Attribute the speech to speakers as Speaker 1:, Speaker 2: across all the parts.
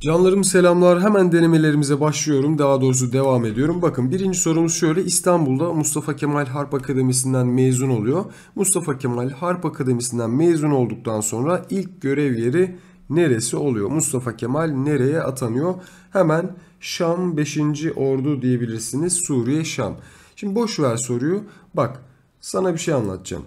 Speaker 1: Canlarım selamlar. Hemen denemelerimize başlıyorum. Daha doğrusu devam ediyorum. Bakın birinci sorumuz şöyle. İstanbul'da Mustafa Kemal Harp Akademisi'nden mezun oluyor. Mustafa Kemal Harp Akademisi'nden mezun olduktan sonra ilk görev yeri neresi oluyor? Mustafa Kemal nereye atanıyor? Hemen Şam 5. Ordu diyebilirsiniz. Suriye Şam. Şimdi boş ver soruyu. Bak sana bir şey anlatacağım.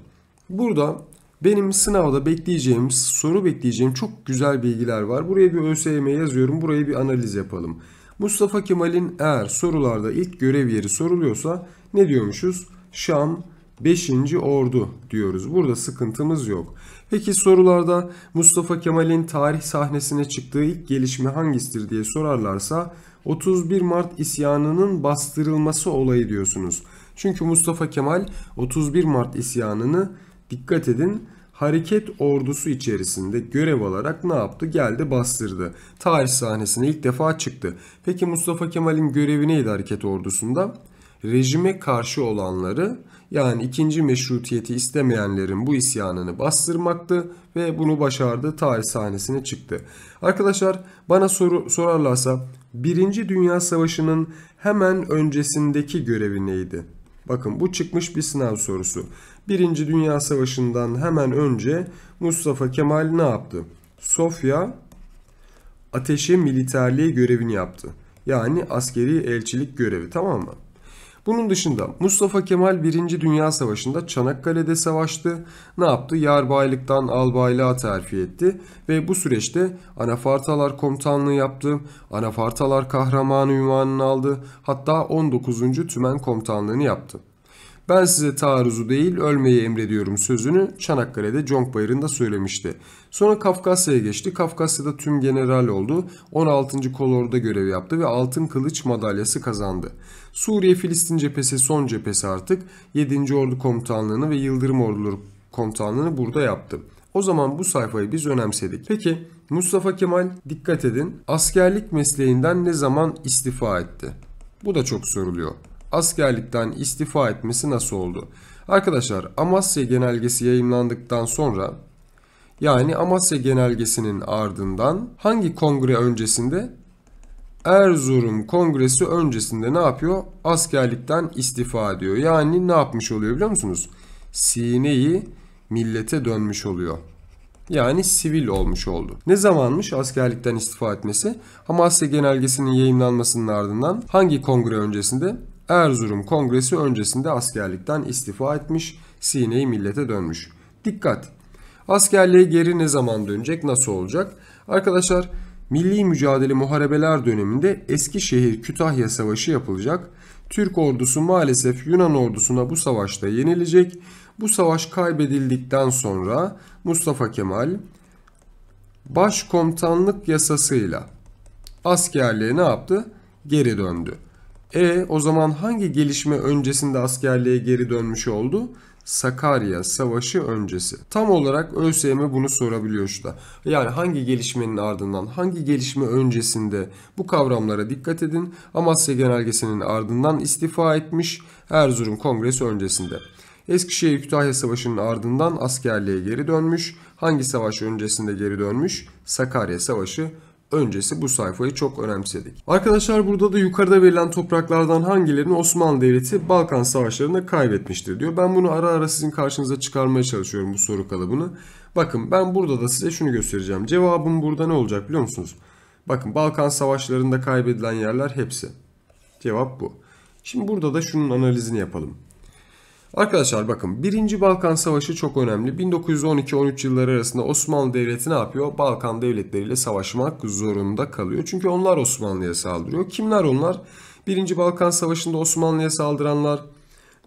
Speaker 1: Burada benim sınavda bekleyeceğim, soru bekleyeceğim çok güzel bilgiler var. Buraya bir ÖSYM yazıyorum. Buraya bir analiz yapalım. Mustafa Kemal'in eğer sorularda ilk görev yeri soruluyorsa ne diyormuşuz? Şam 5. Ordu diyoruz. Burada sıkıntımız yok. Peki sorularda Mustafa Kemal'in tarih sahnesine çıktığı ilk gelişme hangisidir diye sorarlarsa 31 Mart isyanının bastırılması olayı diyorsunuz. Çünkü Mustafa Kemal 31 Mart isyanını Dikkat edin hareket ordusu içerisinde görev alarak ne yaptı? Geldi bastırdı. Tarih sahnesine ilk defa çıktı. Peki Mustafa Kemal'in görevi neydi hareket ordusunda? Rejime karşı olanları yani ikinci meşrutiyeti istemeyenlerin bu isyanını bastırmaktı ve bunu başardı. Tarih sahnesine çıktı. Arkadaşlar bana soru sorarlarsa Birinci Dünya Savaşı'nın hemen öncesindeki görevi neydi? Bakın bu çıkmış bir sınav sorusu. Birinci Dünya Savaşı'ndan hemen önce Mustafa Kemal ne yaptı? Sofya ateşe militerliği görevini yaptı. Yani askeri elçilik görevi tamam mı? Bunun dışında Mustafa Kemal 1. Dünya Savaşı'nda Çanakkale'de savaştı. Ne yaptı? Yarbaylıktan albaylığa terfi etti ve bu süreçte Anafartalar Komutanlığı yaptı. Anafartalar Kahramanı ünvanını aldı. Hatta 19. Tümen Komutanlığını yaptı. Ben size taarruzu değil ölmeyi emrediyorum sözünü Çanakkale'de Conkbayır'ın da söylemişti. Sonra Kafkasya'ya geçti. Kafkasya'da tüm general oldu. 16. kolorda görev yaptı ve Altın Kılıç madalyası kazandı. Suriye Filistin cephesi son cephesi artık 7. Ordu Komutanlığı'nı ve Yıldırım Orduları Komutanlığı'nı burada yaptı. O zaman bu sayfayı biz önemsedik. Peki Mustafa Kemal dikkat edin askerlik mesleğinden ne zaman istifa etti? Bu da çok soruluyor askerlikten istifa etmesi nasıl oldu? Arkadaşlar Amasya genelgesi yayınlandıktan sonra yani Amasya genelgesinin ardından hangi kongre öncesinde? Erzurum kongresi öncesinde ne yapıyor? Askerlikten istifa ediyor. Yani ne yapmış oluyor biliyor musunuz? Sine'yi millete dönmüş oluyor. Yani sivil olmuş oldu. Ne zamanmış askerlikten istifa etmesi? Amasya genelgesinin yayınlanmasının ardından hangi kongre öncesinde? Erzurum Kongresi öncesinde askerlikten istifa etmiş, sineyi millete dönmüş. Dikkat! Askerliğe geri ne zaman dönecek, nasıl olacak? Arkadaşlar milli mücadele muharebeler döneminde Eskişehir Kütahya Savaşı yapılacak. Türk ordusu maalesef Yunan ordusuna bu savaşta yenilecek. Bu savaş kaybedildikten sonra Mustafa Kemal başkomutanlık yasasıyla askerliğe ne yaptı? Geri döndü. E o zaman hangi gelişme öncesinde askerliğe geri dönmüş oldu? Sakarya Savaşı öncesi. Tam olarak ÖSYM bunu sorabiliyor şurada. Yani hangi gelişmenin ardından, hangi gelişme öncesinde bu kavramlara dikkat edin. Amasya Genelgesi'nin ardından istifa etmiş Erzurum Kongresi öncesinde. Eskişehir Kütahya Savaşı'nın ardından askerliğe geri dönmüş. Hangi savaş öncesinde geri dönmüş? Sakarya Savaşı öncesi bu sayfayı çok önemsedik. Arkadaşlar burada da yukarıda verilen topraklardan hangilerini Osmanlı Devleti Balkan Savaşları'nda kaybetmiştir diyor. Ben bunu ara ara sizin karşınıza çıkarmaya çalışıyorum bu soru kalıbını. Bakın ben burada da size şunu göstereceğim. Cevabım burada ne olacak biliyor musunuz? Bakın Balkan Savaşları'nda kaybedilen yerler hepsi. Cevap bu. Şimdi burada da şunun analizini yapalım. Arkadaşlar bakın 1. Balkan Savaşı çok önemli. 1912-13 yılları arasında Osmanlı Devleti ne yapıyor? Balkan devletleriyle savaşmak zorunda kalıyor. Çünkü onlar Osmanlı'ya saldırıyor. Kimler onlar? 1. Balkan Savaşı'nda Osmanlı'ya saldıranlar,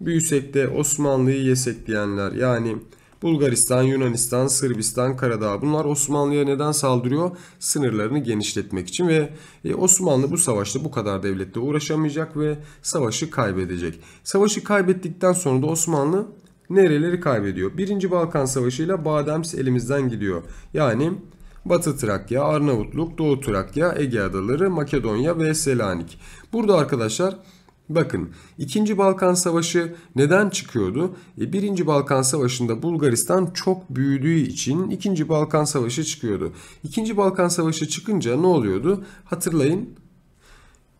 Speaker 1: büyüsek de Osmanlı'yı yesek diyenler yani Bulgaristan, Yunanistan, Sırbistan, Karadağ bunlar Osmanlı'ya neden saldırıyor? Sınırlarını genişletmek için ve e, Osmanlı bu savaşta bu kadar devlette uğraşamayacak ve savaşı kaybedecek. Savaşı kaybettikten sonra da Osmanlı nereleri kaybediyor? Birinci Balkan Savaşı ile Badems elimizden gidiyor. Yani Batı Trakya, Arnavutluk, Doğu Trakya, Ege Adaları, Makedonya ve Selanik. Burada arkadaşlar Bakın 2. Balkan Savaşı neden çıkıyordu? E, Balkan Savaşı'nda Bulgaristan çok büyüdüğü için 2. Balkan Savaşı çıkıyordu. 2. Balkan Savaşı çıkınca ne oluyordu? Hatırlayın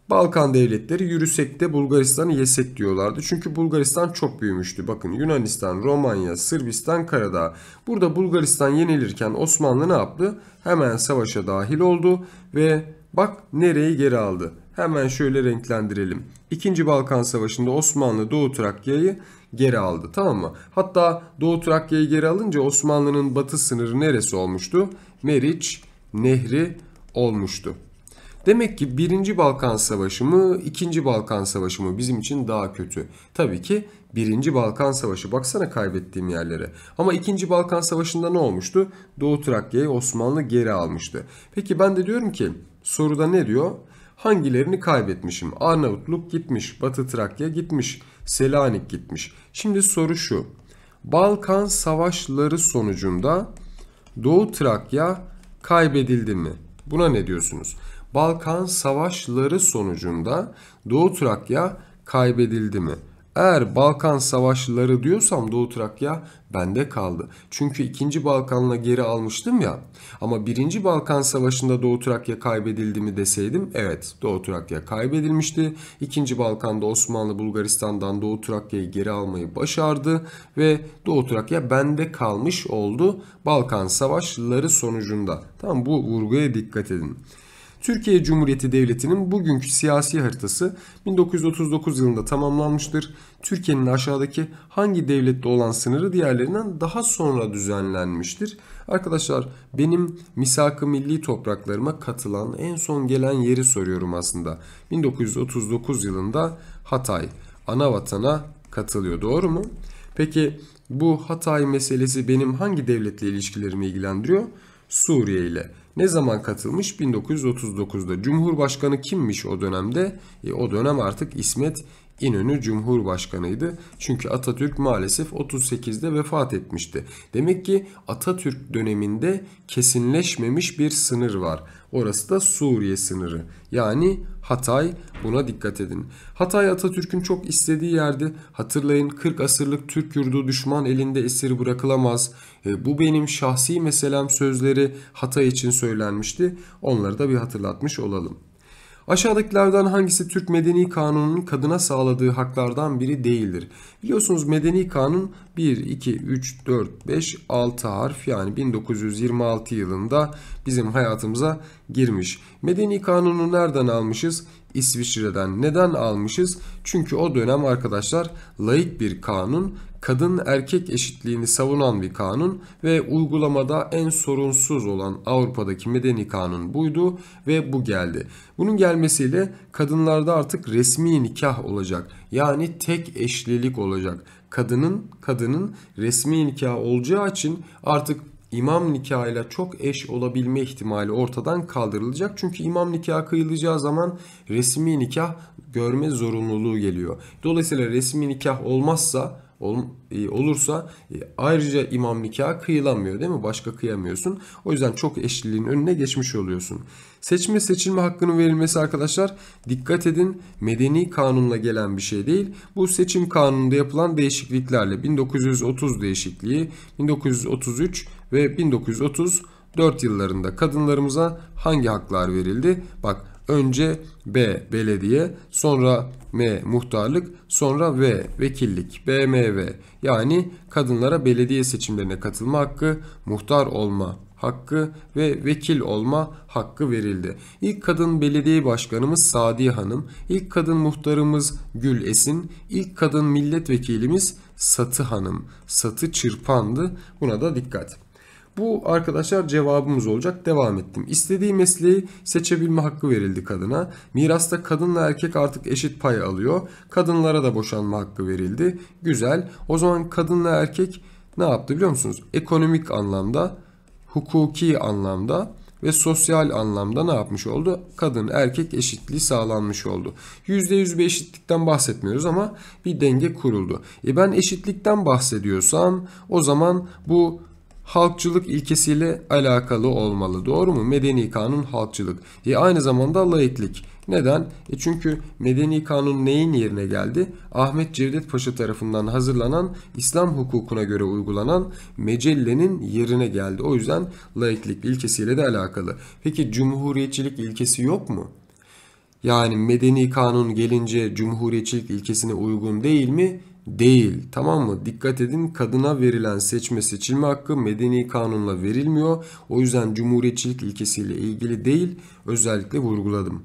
Speaker 1: Balkan devletleri yürüsek de Bulgaristan'ı yesek diyorlardı. Çünkü Bulgaristan çok büyümüştü. Bakın Yunanistan, Romanya, Sırbistan, Karadağ. Burada Bulgaristan yenilirken Osmanlı ne yaptı? Hemen savaşa dahil oldu ve Bak nereyi geri aldı. Hemen şöyle renklendirelim. İkinci Balkan Savaşı'nda Osmanlı Doğu Trakya'yı geri aldı tamam mı? Hatta Doğu Trakya'yı geri alınca Osmanlı'nın batı sınırı neresi olmuştu? Meriç Nehri olmuştu. Demek ki 1. Balkan Savaşı mı 2. Balkan Savaşı mı bizim için daha kötü. Tabii ki 1. Balkan Savaşı baksana kaybettiğim yerlere. Ama 2. Balkan Savaşı'nda ne olmuştu? Doğu Trakya'yı Osmanlı geri almıştı. Peki ben de diyorum ki Soruda ne diyor? Hangilerini kaybetmişim? Arnavutluk gitmiş, Batı Trakya gitmiş, Selanik gitmiş. Şimdi soru şu. Balkan savaşları sonucunda Doğu Trakya kaybedildi mi? Buna ne diyorsunuz? Balkan savaşları sonucunda Doğu Trakya kaybedildi mi? Eğer Balkan savaşları diyorsam Doğu Trakya bende kaldı. Çünkü 2. Balkan'la geri almıştım ya. Ama 1. Balkan Savaşı'nda Doğu Trakya kaybedildi mi deseydim evet Doğu Trakya kaybedilmişti. 2. Balkan'da Osmanlı Bulgaristan'dan Doğu Trakya'yı geri almayı başardı ve Doğu Trakya bende kalmış oldu Balkan Savaşları sonucunda. Tamam bu vurguya dikkat edin. Türkiye Cumhuriyeti Devleti'nin bugünkü siyasi haritası 1939 yılında tamamlanmıştır. Türkiye'nin aşağıdaki hangi devlette olan sınırı diğerlerinden daha sonra düzenlenmiştir. Arkadaşlar benim misak-ı milli topraklarıma katılan en son gelen yeri soruyorum aslında. 1939 yılında Hatay ana vatana katılıyor doğru mu? Peki bu Hatay meselesi benim hangi devletle ilişkilerimi ilgilendiriyor? Suriye ile. Ne zaman katılmış? 1939'da. Cumhurbaşkanı kimmiş o dönemde? E, o dönem artık İsmet İnönü Cumhurbaşkanıydı. Çünkü Atatürk maalesef 38'de vefat etmişti. Demek ki Atatürk döneminde kesinleşmemiş bir sınır var. Orası da Suriye sınırı. Yani Hatay buna dikkat edin. Hatay Atatürk'ün çok istediği yerdi. Hatırlayın 40 asırlık Türk yurdu düşman elinde esir bırakılamaz. E, bu benim şahsi meselem sözleri Hatay için söylenmişti. Onları da bir hatırlatmış olalım. Aşağıdakilerden hangisi Türk Medeni Kanunu'nun kadına sağladığı haklardan biri değildir? Biliyorsunuz Medeni Kanun 1, 2, 3, 4, 5, 6 harf yani 1926 yılında bizim hayatımıza girmiş. Medeni Kanunu nereden almışız? İsviçre'den neden almışız? Çünkü o dönem arkadaşlar layık bir kanun, kadın erkek eşitliğini savunan bir kanun ve uygulamada en sorunsuz olan Avrupa'daki medeni kanun buydu ve bu geldi. Bunun gelmesiyle kadınlarda artık resmi nikah olacak. Yani tek eşlilik olacak. Kadının kadının resmi nikah olacağı için artık imam nikahıyla çok eş olabilme ihtimali ortadan kaldırılacak. Çünkü imam nikahı kıyılacağı zaman resmi nikah görme zorunluluğu geliyor. Dolayısıyla resmi nikah olmazsa e, olursa e, ayrıca imam nikahı kıyılamıyor değil mi? Başka kıyamıyorsun. O yüzden çok eşliliğin önüne geçmiş oluyorsun. Seçme seçilme hakkının verilmesi arkadaşlar dikkat edin medeni kanunla gelen bir şey değil. Bu seçim kanununda yapılan değişikliklerle 1930 değişikliği, 1933 ve 1934 yıllarında kadınlarımıza hangi haklar verildi? Bak önce B belediye, sonra M muhtarlık, sonra V vekillik, BMV. Yani kadınlara belediye seçimlerine katılma hakkı, muhtar olma hakkı ve vekil olma hakkı verildi. İlk kadın belediye başkanımız Sadiye Hanım, ilk kadın muhtarımız Gül Esin, ilk kadın milletvekilimiz Satı Hanım. Satı Çırpan'dı. Buna da dikkat. Bu arkadaşlar cevabımız olacak. Devam ettim. İstediği mesleği seçebilme hakkı verildi kadına. Mirasta kadınla erkek artık eşit pay alıyor. Kadınlara da boşanma hakkı verildi. Güzel. O zaman kadınla erkek ne yaptı biliyor musunuz? Ekonomik anlamda, hukuki anlamda ve sosyal anlamda ne yapmış oldu? Kadın erkek eşitliği sağlanmış oldu. %100 bir eşitlikten bahsetmiyoruz ama bir denge kuruldu. E ben eşitlikten bahsediyorsam o zaman bu halkçılık ilkesiyle alakalı olmalı. Doğru mu? Medeni kanun halkçılık. E aynı zamanda laiklik. Neden? E çünkü medeni kanun neyin yerine geldi? Ahmet Cevdet Paşa tarafından hazırlanan İslam hukukuna göre uygulanan mecellenin yerine geldi. O yüzden laiklik ilkesiyle de alakalı. Peki cumhuriyetçilik ilkesi yok mu? Yani medeni kanun gelince cumhuriyetçilik ilkesine uygun değil mi? değil. Tamam mı? Dikkat edin kadına verilen seçme seçilme hakkı medeni kanunla verilmiyor. O yüzden cumhuriyetçilik ilkesiyle ilgili değil. Özellikle vurguladım.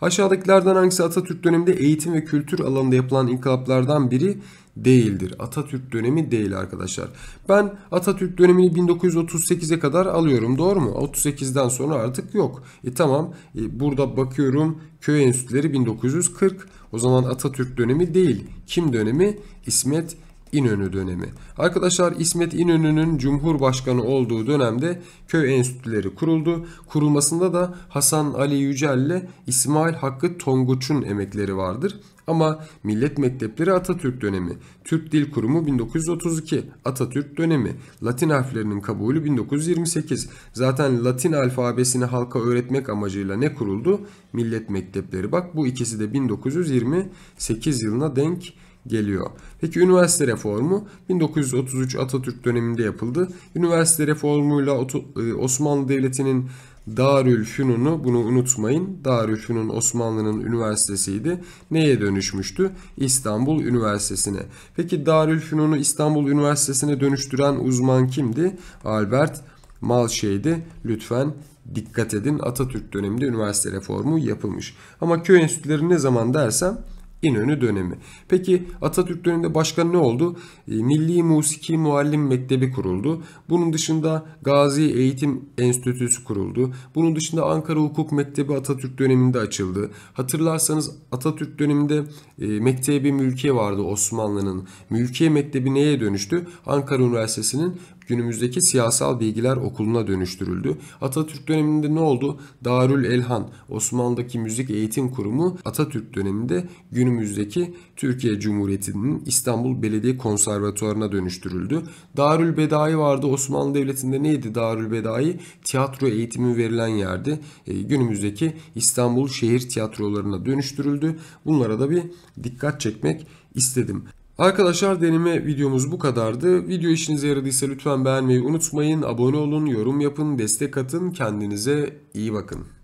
Speaker 1: Aşağıdakilerden hangisi Atatürk döneminde eğitim ve kültür alanında yapılan inkılaplardan biri değildir. Atatürk dönemi değil arkadaşlar. Ben Atatürk dönemini 1938'e kadar alıyorum doğru mu? 38'den sonra artık yok. E tamam e, burada bakıyorum köy enstitüleri 1940. O zaman Atatürk dönemi değil. Kim dönemi? İsmet İnönü dönemi. Arkadaşlar İsmet İnönü'nün Cumhurbaşkanı olduğu dönemde köy enstitüleri kuruldu. Kurulmasında da Hasan Ali Yücel ile İsmail Hakkı Tonguç'un emekleri vardır. Ama Millet Mektepleri Atatürk dönemi, Türk Dil Kurumu 1932, Atatürk dönemi, Latin harflerinin kabulü 1928. Zaten Latin alfabesini halka öğretmek amacıyla ne kuruldu? Millet Mektepleri. Bak bu ikisi de 1928 yılına denk geliyor. Peki üniversite reformu 1933 Atatürk döneminde yapıldı. Üniversite reformuyla e, Osmanlı Devleti'nin Darül Fünun'u bunu unutmayın. Darül Fünun Osmanlı'nın üniversitesiydi. Neye dönüşmüştü? İstanbul Üniversitesi'ne. Peki Darül Fünun'u İstanbul Üniversitesi'ne dönüştüren uzman kimdi? Albert Malşe'ydi. Lütfen dikkat edin Atatürk döneminde üniversite reformu yapılmış. Ama köy enstitüleri ne zaman dersem İnönü dönemi. Peki Atatürk döneminde başka ne oldu? E, Milli Musiki Muallim Mektebi kuruldu. Bunun dışında Gazi Eğitim Enstitüsü kuruldu. Bunun dışında Ankara Hukuk Mektebi Atatürk döneminde açıldı. Hatırlarsanız Atatürk döneminde e, Mektebi Mülkiye vardı Osmanlı'nın. Mülkiye Mektebi neye dönüştü? Ankara Üniversitesi'nin günümüzdeki siyasal bilgiler okuluna dönüştürüldü. Atatürk döneminde ne oldu? Darül Elhan, Osmanlı'daki müzik eğitim kurumu Atatürk döneminde günümüzdeki Türkiye Cumhuriyeti'nin İstanbul Belediye Konservatuarına dönüştürüldü. Darül Bedai vardı. Osmanlı Devleti'nde neydi Darül Bedai? Tiyatro eğitimi verilen yerdi. Ee, günümüzdeki İstanbul şehir tiyatrolarına dönüştürüldü. Bunlara da bir dikkat çekmek istedim. Arkadaşlar deneme videomuz bu kadardı. Video işinize yaradıysa lütfen beğenmeyi unutmayın. Abone olun, yorum yapın, destek atın. Kendinize iyi bakın.